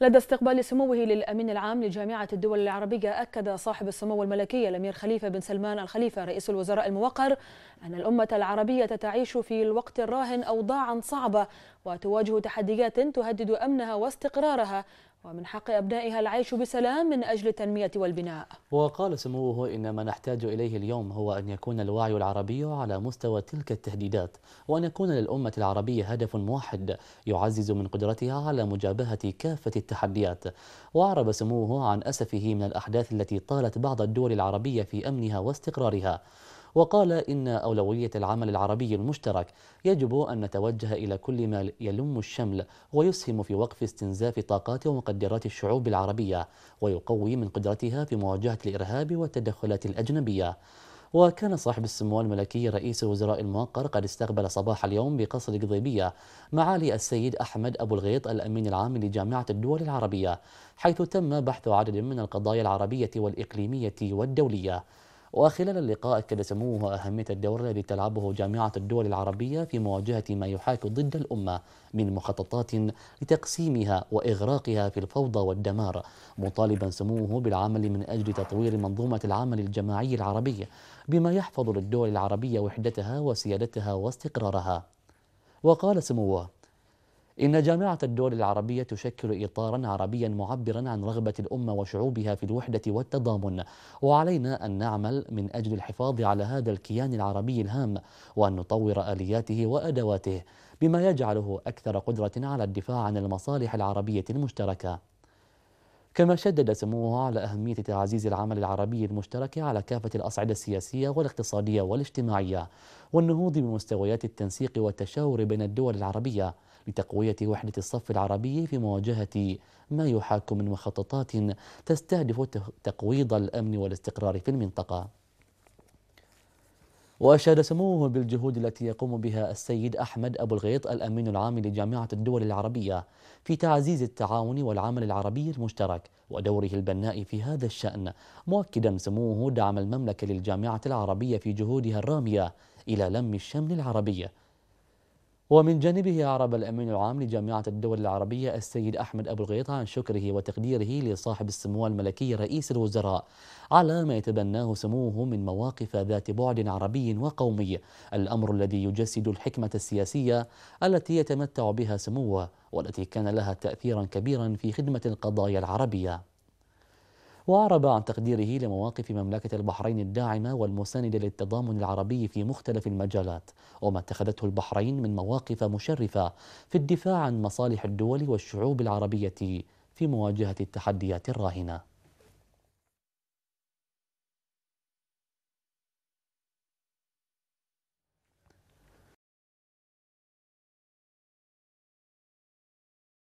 لدى استقبال سموه للأمين العام لجامعة الدول العربية أكد صاحب السمو الملكي الأمير خليفة بن سلمان الخليفة رئيس الوزراء الموقر أن الأمة العربية تعيش في الوقت الراهن أوضاعا صعبة وتواجه تحديات تهدد أمنها واستقرارها ومن حق أبنائها العيش بسلام من أجل التنمية والبناء وقال سموه إن ما نحتاج إليه اليوم هو أن يكون الوعي العربي على مستوى تلك التهديدات وأن يكون للأمة العربية هدف واحد يعزز من قدرتها على مجابهة كافة التحديات وأعرب سموه عن أسفه من الأحداث التي طالت بعض الدول العربية في أمنها واستقرارها وقال إن أولوية العمل العربي المشترك يجب أن نتوجه إلى كل ما يلم الشمل ويسهم في وقف استنزاف طاقات ومقدرات الشعوب العربية ويقوي من قدرتها في مواجهة الإرهاب والتدخلات الأجنبية وكان صاحب السمو الملكي رئيس الوزراء الموقر قد استقبل صباح اليوم بقصر قضيبية معالي السيد أحمد أبو الغيط الأمين العام لجامعة الدول العربية حيث تم بحث عدد من القضايا العربية والإقليمية والدولية وخلال اللقاء أكد سموه أهمية الدور الذي تلعبه جامعة الدول العربية في مواجهة ما يحاك ضد الأمة من مخططات لتقسيمها وإغراقها في الفوضى والدمار مطالبا سموه بالعمل من أجل تطوير منظومة العمل الجماعي العربي بما يحفظ للدول العربية وحدتها وسيادتها واستقرارها وقال سموه إن جامعة الدول العربية تشكل إطارا عربيا معبرا عن رغبة الأمة وشعوبها في الوحدة والتضامن وعلينا أن نعمل من أجل الحفاظ على هذا الكيان العربي الهام وأن نطور آلياته وأدواته بما يجعله أكثر قدرة على الدفاع عن المصالح العربية المشتركة كما شدد سموه على أهمية تعزيز العمل العربي المشترك على كافة الأصعدة السياسية والاقتصادية والاجتماعية والنهوض بمستويات التنسيق والتشاور بين الدول العربية لتقوية وحدة الصف العربي في مواجهة ما يحاك من مخططات تستهدف تقويض الأمن والاستقرار في المنطقة وأشاد سموه بالجهود التي يقوم بها السيد أحمد أبو الغيط الأمين العام لجامعة الدول العربية في تعزيز التعاون والعمل العربي المشترك ودوره البناء في هذا الشأن مؤكدا سموه دعم المملكة للجامعة العربية في جهودها الرامية إلى لم الشمل العربي ومن جانبه أعرب الأمين العام لجامعة الدول العربية السيد أحمد أبو الغيط عن شكره وتقديره لصاحب السمو الملكي رئيس الوزراء على ما يتبناه سموه من مواقف ذات بعد عربي وقومي الأمر الذي يجسد الحكمة السياسية التي يتمتع بها سموه والتي كان لها تأثيرا كبيرا في خدمة القضايا العربية وأعرب عن تقديره لمواقف مملكة البحرين الداعمة والمساندة للتضامن العربي في مختلف المجالات وما اتخذته البحرين من مواقف مشرفة في الدفاع عن مصالح الدول والشعوب العربية في مواجهة التحديات الراهنة